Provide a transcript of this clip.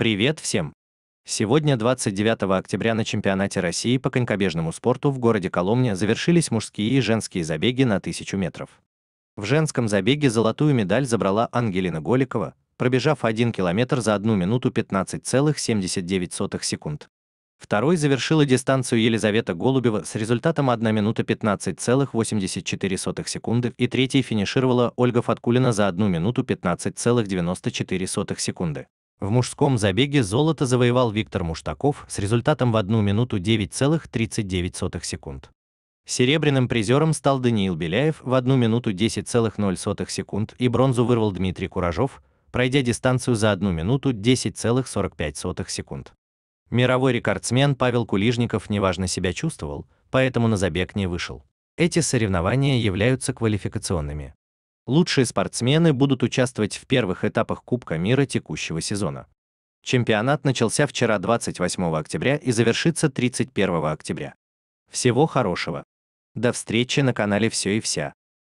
Привет всем! Сегодня, 29 октября, на чемпионате России по конькобежному спорту в городе Коломне завершились мужские и женские забеги на 1000 метров. В женском забеге золотую медаль забрала Ангелина Голикова, пробежав 1 километр за 1 минуту 15,79 секунд. Второй завершила дистанцию Елизавета Голубева с результатом 1 минута 15,84 секунды и третьей финишировала Ольга Фаткулина за 1 минуту 15,94 секунды. В мужском забеге золото завоевал Виктор Муштаков с результатом в 1 минуту 9,39 секунд. Серебряным призером стал Даниил Беляев в 1 минуту 10,0 секунд и бронзу вырвал Дмитрий Куражов, пройдя дистанцию за 1 минуту 10,45 секунд. Мировой рекордсмен Павел Кулижников неважно себя чувствовал, поэтому на забег не вышел. Эти соревнования являются квалификационными. Лучшие спортсмены будут участвовать в первых этапах Кубка мира текущего сезона. Чемпионат начался вчера 28 октября и завершится 31 октября. Всего хорошего. До встречи на канале «Все и вся».